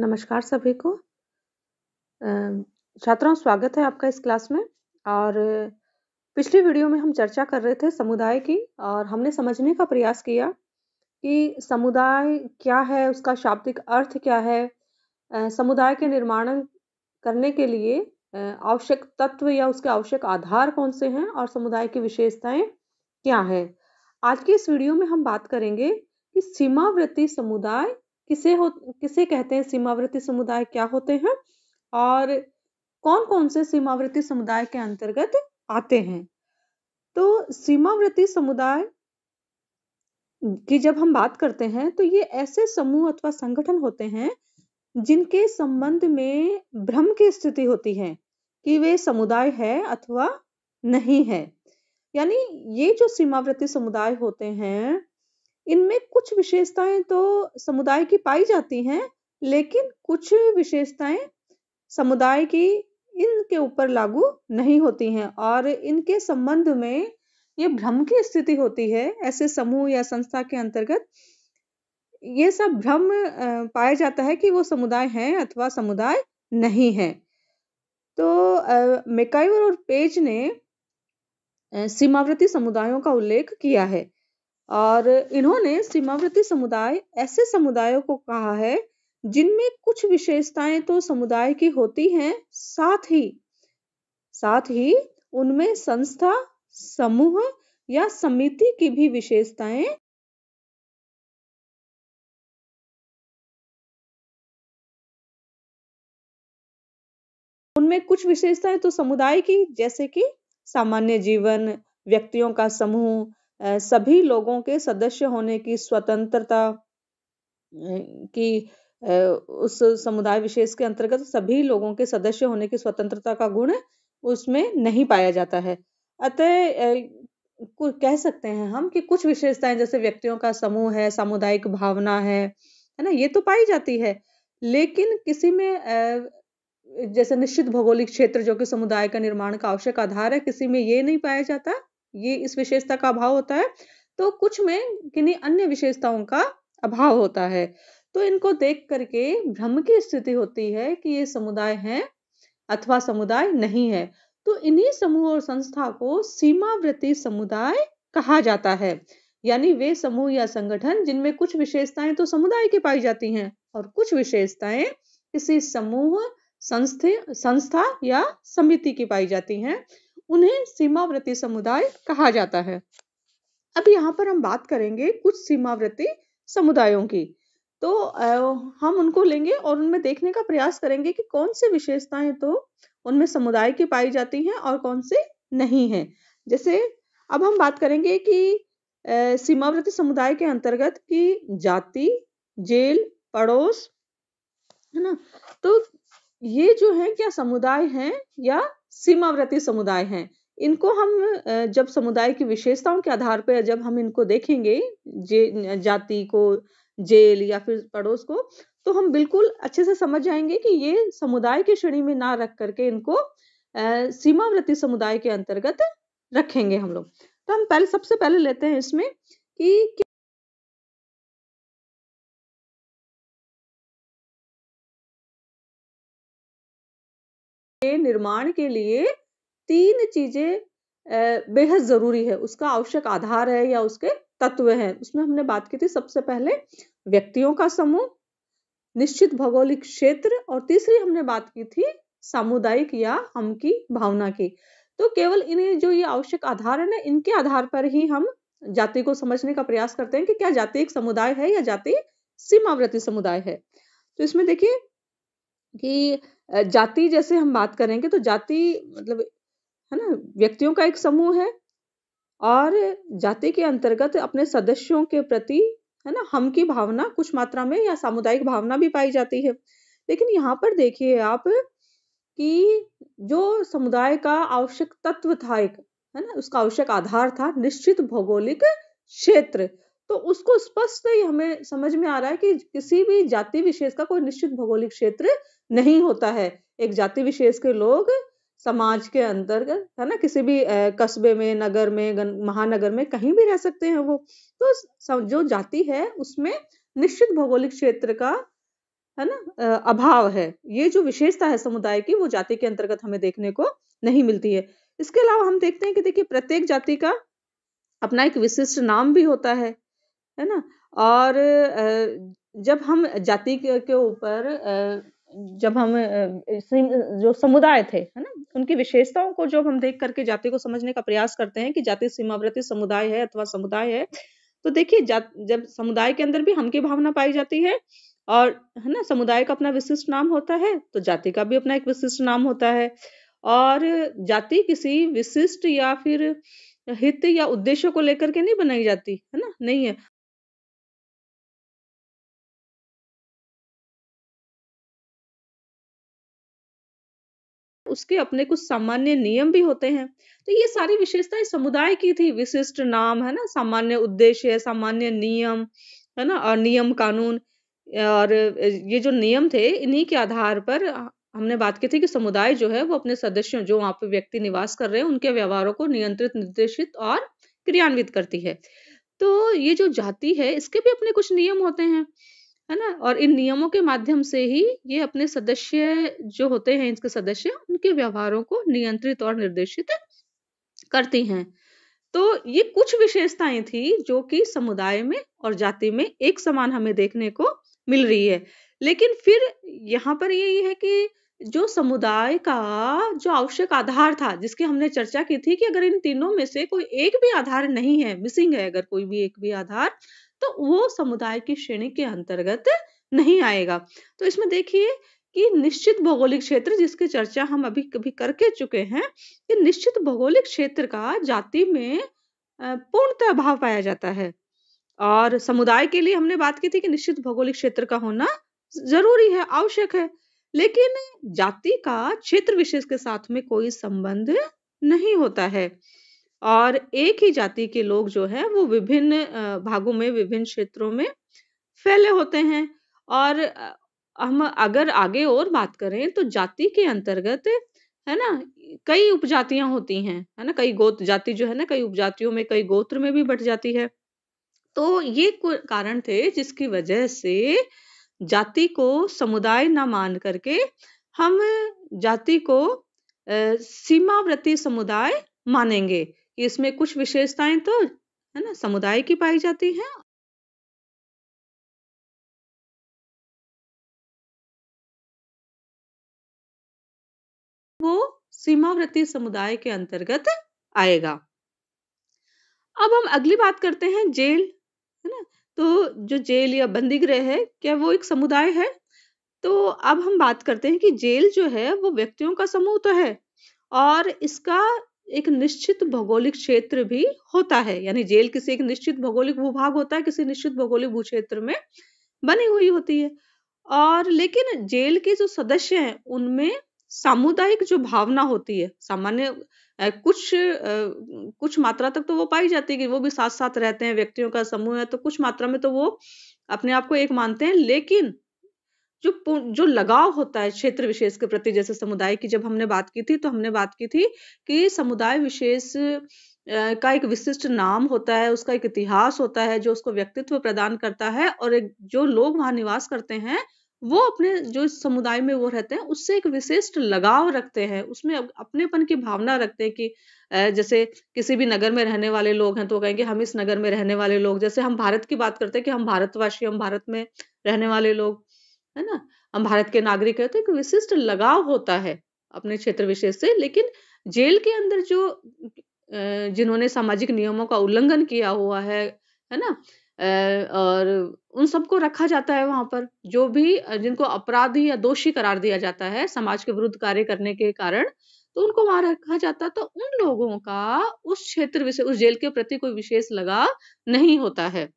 नमस्कार सभी को छात्रों स्वागत है आपका इस क्लास में और पिछली वीडियो में हम चर्चा कर रहे थे समुदाय की और हमने समझने का प्रयास किया कि समुदाय क्या है उसका शाब्दिक अर्थ क्या है समुदाय के निर्माण करने के लिए आवश्यक तत्व या उसके आवश्यक आधार कौन से हैं और समुदाय की विशेषताएं क्या हैं आज की इस वीडियो में हम बात करेंगे कि सीमावृत्ति समुदाय किसे हो किसे कहते हैं सीमावर्ती समुदाय क्या होते हैं और कौन कौन से सीमावर्ती समुदाय के अंतर्गत आते हैं तो सीमावर्ती समुदाय की जब हम बात करते हैं तो ये ऐसे समूह अथवा संगठन होते हैं जिनके संबंध में भ्रम की स्थिति होती है कि वे समुदाय है अथवा नहीं है यानी ये जो सीमावर्ती समुदाय होते हैं इनमें कुछ विशेषताएं तो समुदाय की पाई जाती हैं लेकिन कुछ विशेषताएं समुदाय की इनके ऊपर लागू नहीं होती हैं और इनके संबंध में ये भ्रम की स्थिति होती है ऐसे समूह या संस्था के अंतर्गत ये सब भ्रम पाया जाता है कि वो समुदाय है अथवा समुदाय नहीं है तो मेकाइवर और पेज ने सीमावर्ती समुदायों का उल्लेख किया है और इन्होंने सीमावर्ती समुदाय ऐसे समुदायों को कहा है जिनमें कुछ विशेषताएं तो समुदाय की होती हैं साथ ही साथ ही उनमें संस्था समूह या समिति की भी विशेषताएं उनमें कुछ विशेषताएं तो समुदाय की जैसे कि सामान्य जीवन व्यक्तियों का समूह सभी लोगों के सदस्य होने की स्वतंत्रता की उस समुदाय विशेष के अंतर्गत सभी लोगों के सदस्य होने की स्वतंत्रता का गुण उसमें नहीं पाया जाता है अतः कह सकते हैं हम कि कुछ विशेषताएं जैसे व्यक्तियों का समूह है सामुदायिक भावना है है ना ये तो पाई जाती है लेकिन किसी में जैसे निश्चित भौगोलिक क्षेत्र जो कि समुदाय का निर्माण का आवश्यक आधार है किसी में ये नहीं पाया जाता ये इस विशेषता का अभाव होता है तो कुछ में किन्हीं अन्य विशेषताओं का अभाव होता है तो इनको देख करके भ्रम की स्थिति होती है कि ये समुदाय है अथवा समुदाय नहीं है तो इन्हीं समूह और संस्था को सीमावृत्ति समुदाय कहा जाता है यानी वे समूह या संगठन जिनमें कुछ विशेषताएं तो समुदाय की पाई जाती हैं और कुछ विशेषताएं किसी समूह संस्थे संस्था या समिति की पाई जाती हैं उन्हें सीमावर्ती समुदाय कहा जाता है अब यहाँ पर हम बात करेंगे कुछ सीमावर्ती समुदायों की तो हम उनको लेंगे और उनमें देखने का प्रयास करेंगे कि कौन सी विशेषताएं तो उनमें समुदाय की पाई जाती हैं और कौन सी नहीं है जैसे अब हम बात करेंगे कि सीमावर्ती समुदाय के अंतर्गत की जाति जेल पड़ोस है ना तो ये जो है क्या समुदाय है या सीमावर्ती समुदाय हैं इनको हम जब समुदाय की विशेषताओं के आधार पर जब हम इनको देखेंगे जे जाति को जेल या फिर पड़ोस को तो हम बिल्कुल अच्छे से समझ जाएंगे कि ये समुदाय की श्रेणी में ना रख करके इनको सीमावर्ती समुदाय के अंतर्गत रखेंगे हम लोग तो हम पहले सबसे पहले लेते हैं इसमें कि निर्माण के लिए तीन चीजें बेहद जरूरी है उसका आवश्यक आधार है या उसके तत्व हैं उसमें हमने बात की थी सबसे पहले व्यक्तियों का समूह निश्चित भौगोलिक क्षेत्र और तीसरी हमने बात की थी सामुदायिक या हम की भावना की तो केवल इन्हें जो ये आवश्यक आधार है ना इनके आधार पर ही हम जाति को समझने का प्रयास करते हैं कि क्या जाति एक समुदाय है या जाति सीमावर्ती समुदाय है तो इसमें देखिए कि जाति जैसे हम बात करेंगे तो जाति मतलब है ना व्यक्तियों का एक समूह है और जाति के अंतर्गत अपने सदस्यों के प्रति है ना हम की भावना कुछ मात्रा में या सामुदायिक भावना भी पाई जाती है लेकिन यहाँ पर देखिए आप कि जो समुदाय का आवश्यक तत्व था एक है ना उसका आवश्यक आधार था निश्चित भौगोलिक क्षेत्र तो उसको स्पष्ट हमें समझ में आ रहा है कि किसी भी जाति विशेष का कोई निश्चित भौगोलिक क्षेत्र नहीं होता है एक जाति विशेष के लोग समाज के अंतर्गत है ना किसी भी कस्बे में नगर में महानगर में कहीं भी रह सकते हैं वो तो जो जाति है उसमें निश्चित भौगोलिक क्षेत्र का है ना अभाव है ये जो विशेषता है समुदाय की वो जाति के अंतर्गत हमें देखने को नहीं मिलती है इसके अलावा हम देखते हैं कि देखिए प्रत्येक जाति का अपना एक विशिष्ट नाम भी होता है है ना और जब हम जाति के ऊपर जब हम जो समुदाय थे है ना उनकी विशेषताओं को जब हम देख करके जाति को समझने का प्रयास करते हैं कि जाति सीमावर्ती समुदाय है अथवा समुदाय है तो देखिए जब समुदाय के अंदर भी हम की भावना पाई जाती है और है ना समुदाय का अपना विशिष्ट नाम होता है तो जाति का भी अपना एक विशिष्ट नाम होता है और जाति किसी विशिष्ट या फिर हित या उद्देश्य को लेकर के नहीं बनाई जाती है ना नहीं है उसके अपने कुछ सामान्य नियम भी होते हैं तो ये सारी विशेषताएं समुदाय की थी विशिष्ट नाम है ना सामान्य उद्देश्य सामान्य नियम है ना और नियम कानून और ये जो नियम थे इन्हीं के आधार पर हमने बात की थी कि समुदाय जो है वो अपने सदस्यों जो वहाँ पे व्यक्ति निवास कर रहे हैं उनके व्यवहारों को नियंत्रित निर्देशित और क्रियान्वित करती है तो ये जो जाति है इसके भी अपने कुछ नियम होते हैं है ना और इन नियमों के माध्यम से ही ये अपने सदस्य जो होते हैं इसके सदस्य उनके व्यवहारों को नियंत्रित और निर्देशित करती हैं तो ये कुछ विशेषताएं थी जो कि समुदाय में और जाति में एक समान हमें देखने को मिल रही है लेकिन फिर यहाँ पर यही है कि जो समुदाय का जो आवश्यक आधार था जिसकी हमने चर्चा की थी कि अगर इन तीनों में से कोई एक भी आधार नहीं है मिसिंग है अगर कोई भी एक भी आधार तो वो समुदाय की श्रेणी के अंतर्गत नहीं आएगा तो इसमें देखिए कि निश्चित भौगोलिक क्षेत्र जिसकी चर्चा हम अभी कभी करके चुके हैं कि निश्चित भौगोलिक क्षेत्र का जाति में पूर्णतः अभाव पाया जाता है और समुदाय के लिए हमने बात की थी कि निश्चित भौगोलिक क्षेत्र का होना जरूरी है आवश्यक है लेकिन जाति का क्षेत्र विशेष के साथ में कोई संबंध नहीं होता है और एक ही जाति के लोग जो है वो विभिन्न भागों में विभिन्न क्षेत्रों में फैले होते हैं और हम अगर आगे और बात करें तो जाति के अंतर्गत है ना कई उपजातियां होती हैं है ना कई गोत्र जाति जो है ना कई उपजातियों में कई गोत्र में भी बट जाती है तो ये कारण थे जिसकी वजह से जाति को समुदाय ना मान करके हम जाति को सीमावर्ती समुदाय मानेंगे इसमें कुछ विशेषताएं तो है ना समुदाय की पाई जाती हैं वो सीमावर्ती समुदाय के अंतर्गत आएगा अब हम अगली बात करते हैं जेल है ना तो जो जेल या बंदी गृह है क्या वो एक समुदाय है तो अब हम बात करते हैं कि जेल जो है वो व्यक्तियों का समूह तो है और इसका एक निश्चित भौगोलिक क्षेत्र भी होता है यानी जेल किसी एक निश्चित भौगोलिक भूभाग होता है किसी निश्चित भौगोलिक क्षेत्र में बनी हुई होती है और लेकिन जेल के जो सदस्य हैं उनमें सामुदायिक जो भावना होती है सामान्य कुछ कुछ मात्रा तक तो वो पाई जाती है कि वो भी साथ साथ रहते हैं व्यक्तियों का समूह है तो कुछ मात्रा में तो वो अपने आप को एक मानते हैं लेकिन जो जो लगाव होता है क्षेत्र विशेष के प्रति जैसे समुदाय की जब हमने बात की थी तो हमने बात की थी कि समुदाय विशेष का एक विशिष्ट नाम होता है उसका एक इतिहास होता है जो उसको व्यक्तित्व प्रदान करता है और एक जो लोग वहां निवास करते हैं वो अपने जो समुदाय में वो रहते हैं उससे एक विशिष्ट लगाव रखते हैं उसमें अपनेपन की भावना रखते हैं कि जैसे किसी भी नगर में रहने वाले लोग हैं तो कहेंगे हम इस नगर में रहने वाले लोग जैसे हम भारत की बात करते हैं कि हम भारतवासी हम भारत में रहने वाले लोग है ना हम भारत के नागरिक हैं तो एक विशिष्ट लगाव होता है अपने क्षेत्र विशेष से लेकिन जेल के अंदर जो जिन्होंने सामाजिक नियमों का उल्लंघन किया हुआ है है ना और उन सबको रखा जाता है वहां पर जो भी जिनको अपराधी या दोषी करार दिया जाता है समाज के विरुद्ध कार्य करने के कारण तो उनको वहां रखा जाता है तो उन लोगों का उस क्षेत्र विशेष उस जेल के प्रति कोई विशेष लगाव नहीं होता है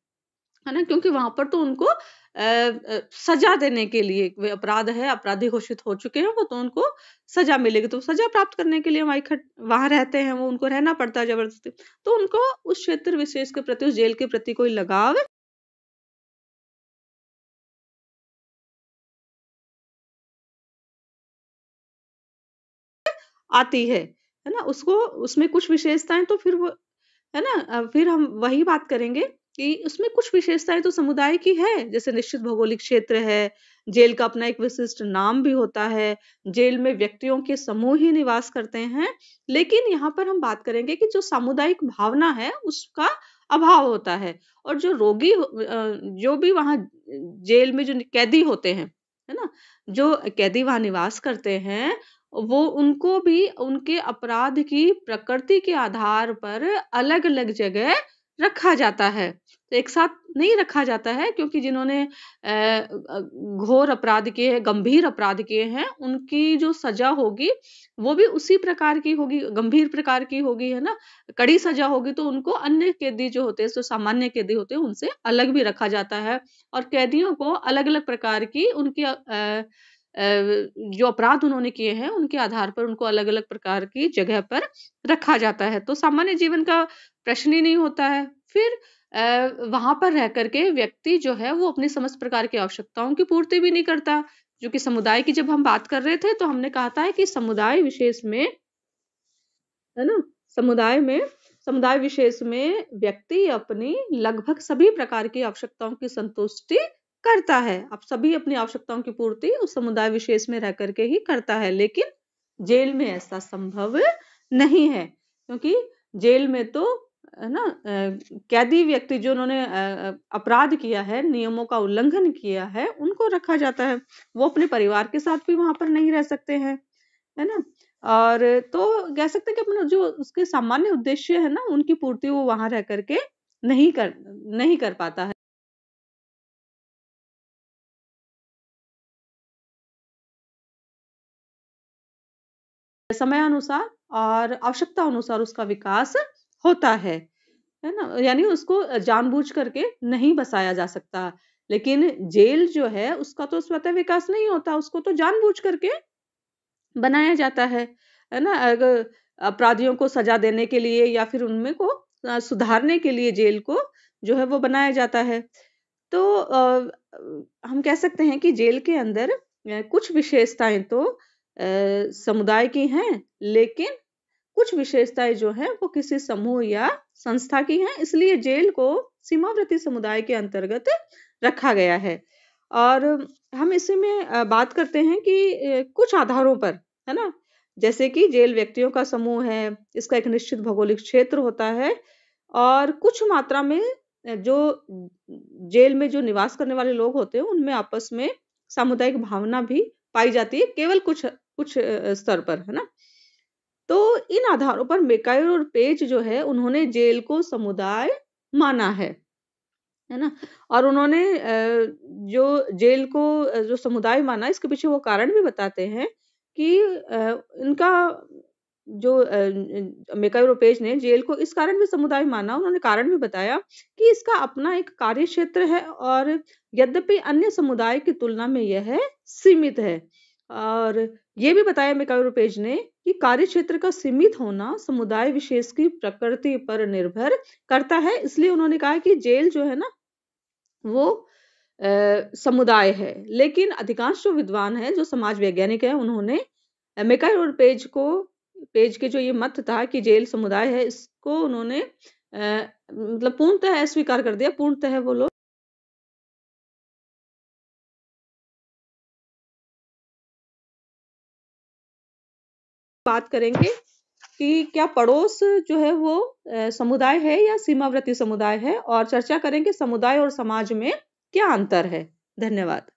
है ना क्योंकि वहां पर तो उनको सजा देने के लिए वे अपराध है अपराधी घोषित हो चुके हैं वो तो उनको सजा मिलेगी तो सजा प्राप्त करने के लिए हमारी वहां रहते हैं वो उनको रहना पड़ता है जबरदस्ती तो उनको उस क्षेत्र विशेष के प्रति उस जेल के प्रति कोई लगाव आती है है ना उसको उसमें कुछ विशेषताएं तो फिर वो है ना फिर हम वही बात करेंगे कि उसमें कुछ विशेषताएं तो समुदाय की है जैसे निश्चित भौगोलिक क्षेत्र है जेल का अपना एक विशिष्ट नाम भी होता है जेल में व्यक्तियों के समूह ही निवास करते हैं लेकिन यहाँ पर हम बात करेंगे कि जो सामुदायिक भावना है उसका अभाव होता है और जो रोगी जो भी वहां जेल में जो कैदी होते हैं है ना जो कैदी वहाँ निवास करते हैं वो उनको भी उनके अपराध की प्रकृति के आधार पर अलग अलग जगह रखा जाता है तो एक साथ नहीं रखा जाता है क्योंकि जिन्होंने घोर अपराध किए हैं गंभीर अपराध किए हैं उनकी जो सजा होगी वो भी उसी प्रकार की होगी गंभीर प्रकार की होगी है ना कड़ी सजा होगी तो उनको अन्य कैदी जो होते हैं जो सामान्य कैदी होते हैं उनसे अलग भी रखा जाता है और कैदियों को अलग अलग प्रकार की उनकी जो अपराध उन्होंने किए हैं उनके आधार पर उनको अलग अलग प्रकार की जगह पर रखा जाता है तो सामान्य जीवन का प्रश्न ही नहीं होता है फिर वहां पर रह करके व्यक्ति जो है वो अपनी समस्त प्रकार की आवश्यकताओं की पूर्ति भी नहीं करता जो कि समुदाय की जब हम बात कर रहे थे तो हमने कहा था कि समुदाय विशेष में है ना समुदाय में समुदाय विशेष में व्यक्ति अपनी लगभग सभी प्रकार की आवश्यकताओं की संतुष्टि करता है अब सभी अपनी आवश्यकताओं की पूर्ति उस समुदाय विशेष में रह करके ही करता है लेकिन जेल में ऐसा संभव नहीं है क्योंकि जेल में तो है ना कैदी व्यक्ति जो उन्होंने अपराध किया है नियमों का उल्लंघन किया है उनको रखा जाता है वो अपने परिवार के साथ भी वहां पर नहीं रह सकते हैं है ना और तो कह सकते हैं कि अपना जो उसके सामान्य उद्देश्य है ना उनकी पूर्ति वो वहां रह करके नहीं कर नहीं कर पाता है समय अनुसार और आवश्यकता अनुसार उसका विकास होता है है ना यानी उसको जानबूझ करके नहीं बसाया जा सकता लेकिन जेल जो है उसका तो स्वतः विकास नहीं होता उसको तो जानबूझ करके बनाया जाता है है ना अगर अपराधियों को सजा देने के लिए या फिर उनमें को सुधारने के लिए जेल को जो है वो बनाया जाता है तो आ, हम कह सकते हैं कि जेल के अंदर कुछ विशेषताएं तो समुदाय की हैं लेकिन कुछ विशेषताएं जो है वो किसी समूह या संस्था की हैं इसलिए जेल को सीमावर्ती समुदाय के अंतर्गत रखा गया है और हम इसी में बात करते हैं कि कुछ आधारों पर है ना जैसे कि जेल व्यक्तियों का समूह है इसका एक निश्चित भौगोलिक क्षेत्र होता है और कुछ मात्रा में जो जेल में जो निवास करने वाले लोग होते हैं उनमें आपस में सामुदायिक भावना भी पाई जाती है केवल कुछ कुछ स्तर पर है ना तो इन आधारों पर मेकायर और पेज जो है उन्होंने जेल को समुदाय माना है है ना और उन्होंने जो जेल को जो समुदाय माना इसके पीछे वो कारण भी बताते हैं कि इनका जो मेकाई रूपेश ने जेल को इस कारण भी समुदाय माना उन्होंने कारण भी बताया कि इसका अपना एक कार्य क्षेत्र है और यद्यपि अन्य समुदाय की तुलना में यह सीमित है और ये भी बताया मेकाई रूपेश ने कि कार्य क्षेत्र का सीमित होना समुदाय विशेष की प्रकृति पर निर्भर करता है इसलिए उन्होंने कहा कि जेल जो है ना वो आ, समुदाय है लेकिन अधिकांश जो विद्वान है जो समाज वैज्ञानिक है उन्होंने मेकाई रूपेज को पेज के जो ये मत था कि जेल समुदाय है इसको उन्होंने मतलब पूर्णतः अस्वीकार कर दिया पूर्णतः वो लोग बात करेंगे कि क्या पड़ोस जो है वो समुदाय है या सीमावर्ती समुदाय है और चर्चा करेंगे समुदाय और समाज में क्या अंतर है धन्यवाद